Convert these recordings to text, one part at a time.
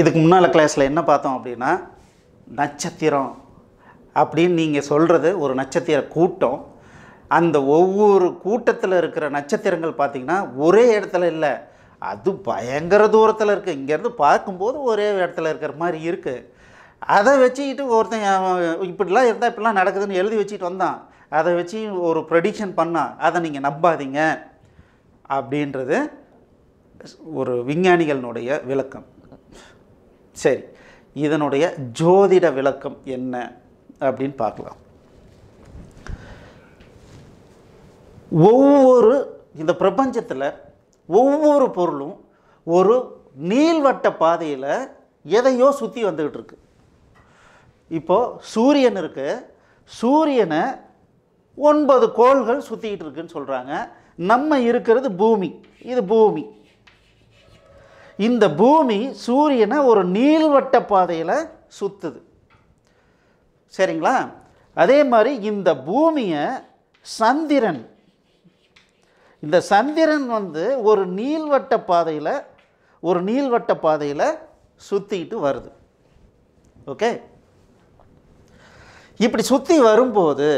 இதுக்கு முன்னால் கிளாஸில் என்ன பார்த்தோம் அப்படின்னா நட்சத்திரம் அப்படின்னு நீங்கள் சொல்கிறது ஒரு நட்சத்திர கூட்டம் அந்த ஒவ்வொரு கூட்டத்தில் இருக்கிற நட்சத்திரங்கள் பார்த்திங்கன்னா ஒரே இடத்துல இல்லை அது பயங்கர தூரத்தில் இருக்குது இங்கேருந்து பார்க்கும்போது ஒரே இடத்துல இருக்கிற மாதிரி இருக்குது அதை வச்சுக்கிட்டு ஒருத்தன் இப்படிலாம் இருந்தால் இப்படிலாம் நடக்குதுன்னு எழுதி வச்சுட்டு வந்தான் அதை வச்சு ஒரு ப்ரெடிக்ஷன் பண்ணான் அதை நீங்கள் நம்பாதீங்க அப்படின்றது ஒரு விஞ்ஞானிகளினுடைய விளக்கம் சரி இதனுடைய ஜோதிட விளக்கம் என்ன அப்படின்னு பார்க்கலாம் ஒவ்வொரு இந்த பிரபஞ்சத்தில் ஒவ்வொரு பொருளும் ஒரு நீள்வட்ட பாதையில் எதையோ சுற்றி வந்துக்கிட்டு இருக்கு இப்போது சூரியன் இருக்குது சூரியனை ஒன்பது கோள்கள் சுற்றிக்கிட்டு இருக்குன்னு சொல்கிறாங்க நம்ம இருக்கிறது பூமி இது பூமி இந்த பூமி சூரியனை ஒரு நீள்வட்ட பாதையில் சுற்றுது சரிங்களா அதே மாதிரி இந்த பூமியை சந்திரன் இந்த சந்திரன் வந்து ஒரு நீள்வட்ட பாதையில் ஒரு நீள்வட்ட பாதையில் சுற்றிக்கிட்டு வருது ஓகே இப்படி சுற்றி வரும்போது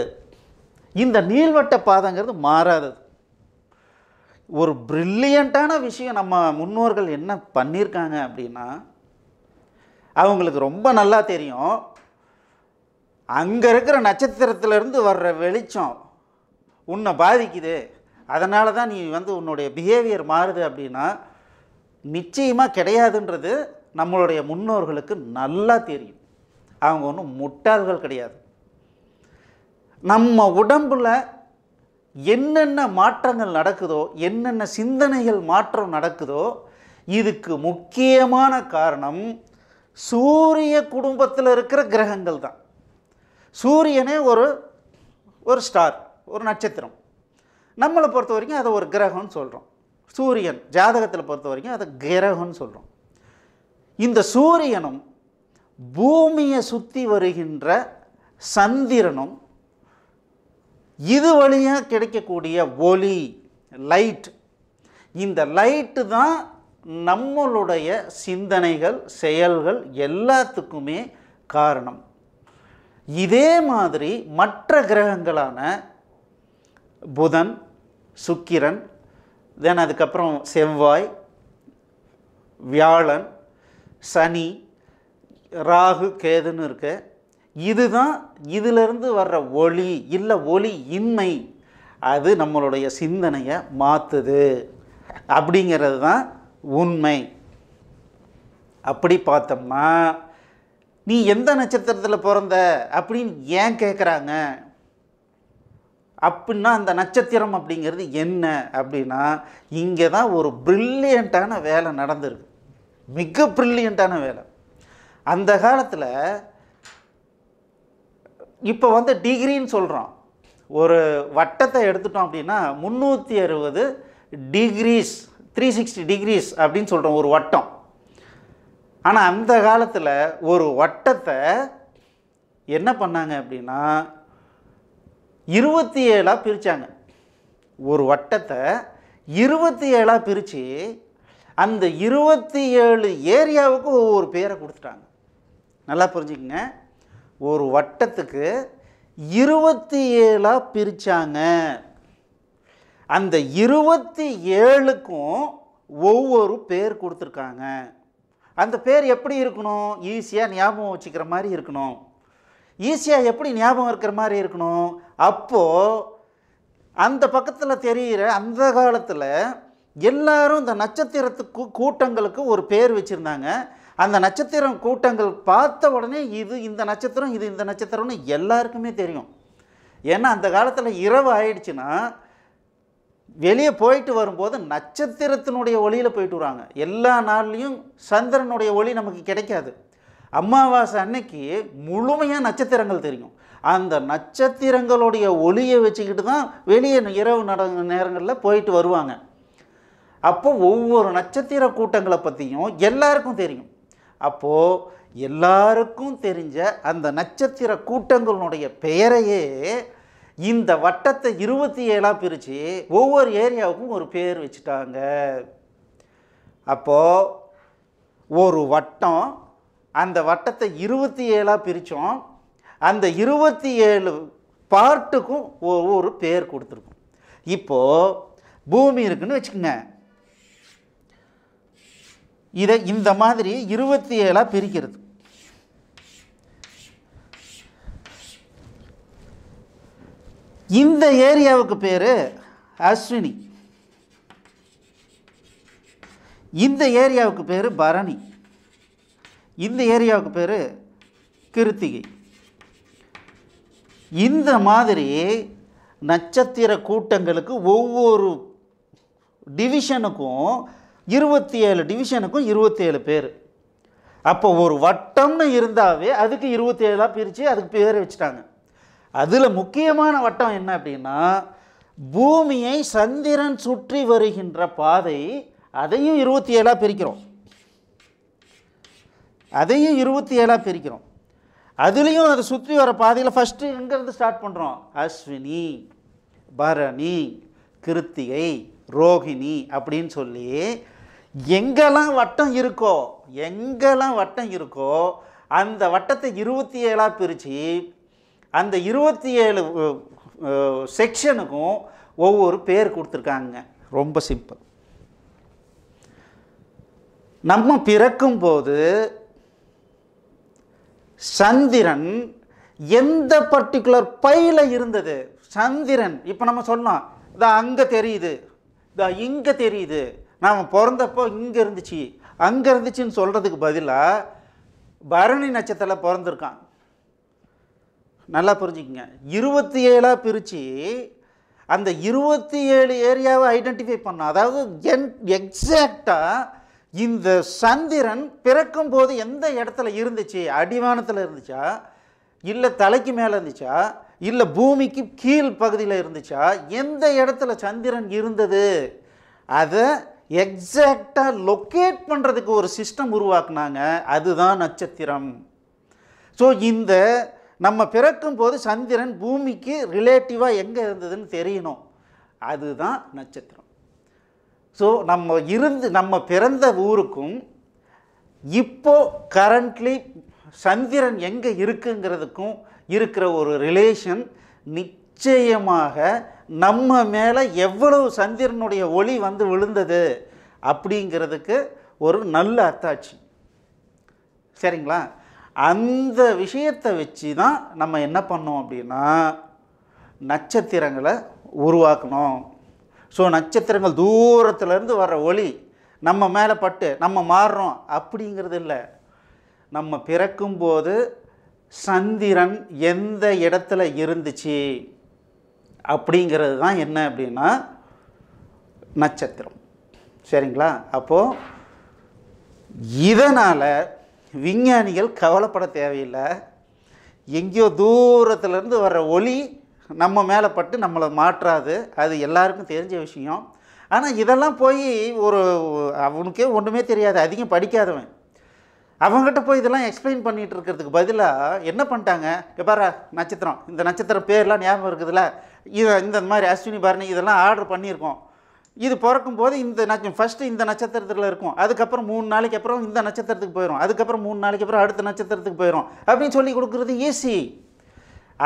இந்த நீள்வட்ட பாதைங்கிறது மாறாதது ஒரு ப்ரில்லியண்ட்டான விஷயம் நம்ம முன்னோர்கள் என்ன பண்ணியிருக்காங்க அப்படின்னா அவங்களுக்கு ரொம்ப நல்லா தெரியும் அங்கே இருக்கிற நட்சத்திரத்துலேருந்து வர்ற வெளிச்சம் உன்னை பாதிக்குது அதனால தான் நீ வந்து உன்னுடைய பிஹேவியர் மாறுது அப்படின்னா நிச்சயமாக கிடையாதுன்றது நம்மளுடைய முன்னோர்களுக்கு நல்லா தெரியும் அவங்க ஒன்றும் முட்டாள்கள் கிடையாது நம்ம உடம்பில் என்னென்ன மாற்றங்கள் நடக்குதோ என்னென்ன சிந்தனைகள் மாற்றம் நடக்குதோ இதுக்கு முக்கியமான காரணம் சூரிய குடும்பத்தில் இருக்கிற கிரகங்கள் தான் சூரியனே ஒரு ஒரு ஸ்டார் ஒரு நட்சத்திரம் நம்மளை பொறுத்த வரைக்கும் அதை ஒரு கிரகம்னு சொல்கிறோம் சூரியன் ஜாதகத்தில் பொறுத்த வரைக்கும் அதை கிரகம்னு சொல்கிறோம் இந்த சூரியனும் பூமியை சுற்றி வருகின்ற சந்திரனும் இது வழியாக கிடைக்கக்கூடிய ஒளி லைட் இந்த லைட்டு தான் நம்மளுடைய சிந்தனைகள் செயல்கள் எல்லாத்துக்குமே காரணம் இதே மாதிரி மற்ற கிரகங்களான புதன் சுக்கிரன் தென் அதுக்கப்புறம் செவ்வாய் வியாழன் சனி ராகு கேதுன்னு இருக்க இதுதான் இதிலிருந்து வர்ற ஒளி இல்லை ஒளி இன்மை அது நம்மளுடைய சிந்தனையை மாற்றுது அப்படிங்கிறது தான் உண்மை அப்படி பார்த்தோம்னா நீ எந்த நட்சத்திரத்தில் பிறந்த அப்படின்னு ஏன் கேட்குறாங்க அப்படின்னா அந்த நட்சத்திரம் அப்படிங்கிறது என்ன அப்படின்னா இங்கே தான் ஒரு ப்ரில்லியண்ட்டான வேலை நடந்திருக்கு மிக ப்ரில்லியண்ட்டான வேலை அந்த காலத்தில் இப்போ வந்து டிகிரின்னு சொல்கிறோம் ஒரு வட்டத்தை எடுத்துட்டோம் அப்படின்னா முந்நூற்றி அறுபது டிகிரிஸ் த்ரீ சிக்ஸ்டி டிகிரிஸ் அப்படின்னு சொல்கிறோம் ஒரு வட்டம் ஆனால் அந்த காலத்தில் ஒரு வட்டத்தை என்ன பண்ணாங்க அப்படின்னா இருபத்தி ஏழாக பிரித்தாங்க ஒரு வட்டத்தை இருபத்தி ஏழாக பிரித்து அந்த இருபத்தி ஏழு ஏரியாவுக்கு ஒவ்வொரு பேரை கொடுத்துட்டாங்க நல்லா புரிஞ்சுக்கங்க ஒரு வட்டத்துக்கு இருபத்தி ஏழாக பிரித்தாங்க அந்த இருபத்தி ஏழுக்கும் ஒவ்வொரு பேர் கொடுத்துருக்காங்க அந்த பேர் எப்படி இருக்கணும் ஈஸியாக ஞாபகம் வச்சுக்கிற மாதிரி இருக்கணும் ஈஸியாக எப்படி ஞாபகம் இருக்கிற மாதிரி இருக்கணும் அப்போது அந்த பக்கத்தில் தெரிகிற அந்த காலத்தில் எல்லாரும் இந்த நட்சத்திரத்துக்கு கூட்டங்களுக்கு ஒரு பேர் வச்சுருந்தாங்க அந்த நட்சத்திரம் கூட்டங்கள் பார்த்த உடனே இது இந்த நட்சத்திரம் இது இந்த நட்சத்திரம்னு எல்லாருக்குமே தெரியும் ஏன்னா அந்த காலத்தில் இரவு ஆயிடுச்சுன்னா வெளியே போயிட்டு வரும்போது நட்சத்திரத்தினுடைய ஒளியில் போயிட்டு வராங்க எல்லா நாள்லேயும் சந்திரனுடைய ஒளி நமக்கு கிடைக்காது அமாவாசை அன்னைக்கு முழுமையாக நட்சத்திரங்கள் தெரியும் அந்த நட்சத்திரங்களுடைய ஒளியை வச்சுக்கிட்டு தான் வெளியே இரவு நட நேரங்களில் போயிட்டு வருவாங்க அப்போ ஒவ்வொரு நட்சத்திர கூட்டங்களை பற்றியும் எல்லாருக்கும் தெரியும் அப்போது எல்லாருக்கும் தெரிஞ்ச அந்த நட்சத்திர கூட்டங்களுடைய பெயரையே இந்த வட்டத்தை இருபத்தி ஏழாக பிரித்து ஒவ்வொரு ஏரியாவுக்கும் ஒரு பேர் வச்சுட்டாங்க அப்போது ஒரு வட்டம் அந்த வட்டத்தை இருபத்தி ஏழாக பிரித்தோம் அந்த இருபத்தி ஏழு பார்ட்டுக்கும் ஒவ்வொரு பேர் கொடுத்துருக்கும் இப்போது பூமி இருக்குதுன்னு வச்சுக்கோங்க இதை இந்த மாதிரி இருபத்தி ஏழாக பிரிக்கிறது இந்த ஏரியாவுக்கு பேர் அஸ்வினி இந்த ஏரியாவுக்கு பேர் பரணி இந்த ஏரியாவுக்கு பேர் கிருத்திகை இந்த மாதிரி நட்சத்திர கூட்டங்களுக்கு ஒவ்வொரு டிவிஷனுக்கும் இருபத்தி ஏழு டிவிஷனுக்கும் இருபத்தி ஏழு பேர் அப்போ ஒரு வட்டம்னு இருந்தாவே அதுக்கு இருபத்தி ஏழாக பிரித்து அதுக்கு பேரை வச்சுட்டாங்க அதில் முக்கியமான வட்டம் என்ன அப்படின்னா பூமியை சந்திரன் சுற்றி வருகின்ற பாதை அதையும் இருபத்தி ஏழாக பிரிக்கிறோம் அதையும் இருபத்தி ஏழாக பிரிக்கிறோம் அதுலேயும் அதை சுற்றி வர பாதையில் ஃபஸ்ட்டு எங்கேருந்து ஸ்டார்ட் பண்ணுறோம் அஸ்வினி பரணி கிருத்திகை ரோகிணி அப்படின்னு சொல்லி எங்கெல்லாம் வட்டம் இருக்கோ எங்கெல்லாம் வட்டம் இருக்கோ அந்த வட்டத்தை இருபத்தி ஏழாக பிரித்து அந்த இருபத்தி ஏழு செக்ஷனுக்கும் ஒவ்வொரு பேர் கொடுத்துருக்காங்க ரொம்ப சிம்பிள் நம்ம பிறக்கும்போது சந்திரன் எந்த பர்டிகுலர் பையில் இருந்தது சந்திரன் இப்போ நம்ம சொன்னோம் இதான் அங்கே தெரியுது இதான் இங்கே தெரியுது நாம் பிறந்தப்போ இங்கே இருந்துச்சு அங்கே இருந்துச்சுன்னு சொல்கிறதுக்கு பதிலாக பரணி நட்சத்திரத்தில் பிறந்திருக்கான் நல்லா புரிஞ்சுக்கோங்க இருபத்தி ஏழாக பிரித்து அந்த இருபத்தி ஏழு ஏரியாவை ஐடென்டிஃபை பண்ணோம் அதாவது என் எக்ஸாக்டாக இந்த சந்திரன் பிறக்கும் போது எந்த இடத்துல இருந்துச்சு அடிவானத்தில் இருந்துச்சா இல்லை தலைக்கு மேலே இருந்துச்சா இல்லை பூமிக்கு கீழ் பகுதியில் இருந்துச்சா எந்த இடத்துல சந்திரன் இருந்தது அதை எக்ஸாக்டாக லொக்கேட் பண்ணுறதுக்கு ஒரு சிஸ்டம் உருவாக்குனாங்க அதுதான் நட்சத்திரம் ஸோ இந்த நம்ம பிறக்கும் போது சந்திரன் பூமிக்கு ரிலேட்டிவாக எங்கே இருந்ததுன்னு தெரியணும் அதுதான் நட்சத்திரம் ஸோ நம்ம இருந்து நம்ம பிறந்த ஊருக்கும் இப்போ கரண்ட்லி சந்திரன் எங்கே இருக்குங்கிறதுக்கும் இருக்கிற ஒரு ரிலேஷன் நிச்சயமாக நம்ம மேலே எவ்வளவு சந்திரனுடைய ஒளி வந்து விழுந்தது அப்படிங்கிறதுக்கு ஒரு நல்ல அத்தாட்சி சரிங்களா அந்த விஷயத்தை வச்சு தான் நம்ம என்ன பண்ணோம் அப்படின்னா நட்சத்திரங்களை உருவாக்கணும் ஸோ நட்சத்திரங்கள் தூரத்துலேருந்து வர ஒளி நம்ம மேலே பட்டு நம்ம மாறுறோம் அப்படிங்கிறது இல்லை நம்ம பிறக்கும்போது சந்திரன் எந்த இடத்துல இருந்துச்சு அப்படிங்கிறது தான் என்ன அப்படின்னா நட்சத்திரம் சரிங்களா அப்போது இதனால் விஞ்ஞானிகள் கவலைப்பட தேவையில்லை எங்கேயோ தூரத்துலேருந்து வர ஒளி நம்ம மேலே பட்டு நம்மளை மாற்றாது அது எல்லாருக்கும் தெரிஞ்ச விஷயம் ஆனால் இதெல்லாம் போய் ஒரு அவனுக்கே ஒன்றுமே தெரியாது அதிகம் படிக்காதவன் அவங்ககிட்ட போய் இதெல்லாம் எக்ஸ்பிளைன் பண்ணிகிட்டு இருக்கிறதுக்கு பதிலாக என்ன பண்ணிட்டாங்க எப்பாரா நட்சத்திரம் இந்த நட்சத்திரம் பேர்லாம் ஞாபகம் இருக்குதுல்ல இதை இந்த மாதிரி அஸ்வினி பரணி இதெல்லாம் ஆர்டர் பண்ணியிருக்கோம் இது பிறக்கும் போது இந்த நட்சம் ஃபஸ்ட்டு இந்த நட்சத்திரத்தில் இருக்கும் அதுக்கப்புறம் மூணு நாளைக்கு அப்புறம் இந்த நட்சத்திரத்துக்கு போயிடும் அதுக்கப்புறம் மூணு நாளைக்கு அப்புறம் அடுத்த நட்சத்திரத்துக்கு போயிடும் அப்படின்னு சொல்லி கொடுக்குறது ஈஸி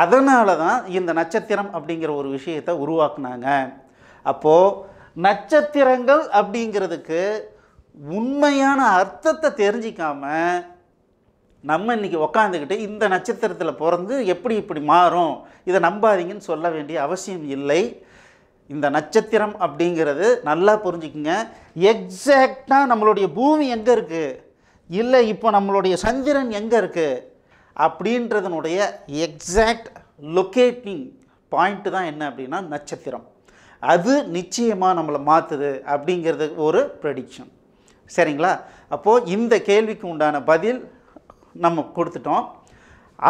அதனால தான் இந்த நட்சத்திரம் அப்படிங்கிற ஒரு விஷயத்தை உருவாக்குனாங்க அப்போது நட்சத்திரங்கள் அப்படிங்கிறதுக்கு உண்மையான அர்த்தத்தை தெரிஞ்சிக்காமல் நம்ம இன்றைக்கி உக்காந்துக்கிட்டு இந்த நட்சத்திரத்தில் பிறந்து எப்படி இப்படி மாறும் இதை நம்பாதீங்கன்னு சொல்ல வேண்டிய அவசியம் இல்லை இந்த நட்சத்திரம் அப்படிங்கிறது நல்லா புரிஞ்சுக்குங்க எக்ஸாக்டாக நம்மளுடைய பூமி எங்கே இருக்குது இல்லை இப்போ நம்மளுடைய சந்திரன் எங்கே இருக்குது அப்படின்றதுனுடைய எக்ஸாக்ட் லொக்கேட்டிங் பாயிண்ட்டு தான் என்ன அப்படின்னா நட்சத்திரம் அது நிச்சயமாக நம்மளை மாற்றுது அப்படிங்கிறது ஒரு ப்ரெடிக்ஷன் சரிங்களா அப்போது இந்த கேள்விக்கு உண்டான பதில் நம்ம கொடுத்துட்டோம்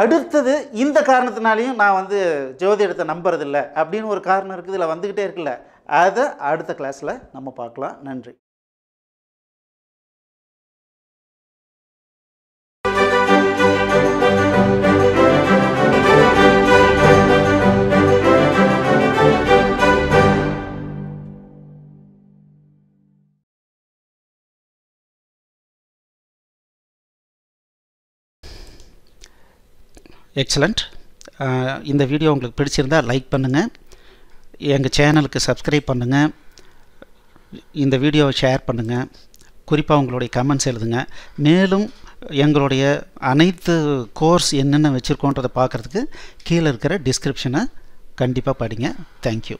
அடுத்தது இந்த காரணத்தினாலையும் நான் வந்து ஜோதிடத்தை நம்புறதில்லை அப்படின்னு ஒரு காரணம் இருக்குது இதில் வந்துக்கிட்டே இருக்குல்ல அதை அடுத்த கிளாஸில் நம்ம பார்க்கலாம் நன்றி எக்ஸலண்ட் இந்த வீடியோ உங்களுக்கு பிடிச்சிருந்தால் லைக் பண்ணுங்கள் எங்கள் சேனலுக்கு சப்ஸ்கிரைப் பண்ணுங்கள் இந்த வீடியோவை ஷேர் பண்ணுங்கள் குறிப்பாக உங்களுடைய கமெண்ட்ஸ் எழுதுங்க மேலும் எங்களுடைய அனைத்து கோர்ஸ் என்னென்ன வச்சுருக்கோன்றதை பார்க்குறதுக்கு கீழே இருக்கிற டிஸ்கிரிப்ஷனை கண்டிப்பாக படிங்க தேங்க்யூ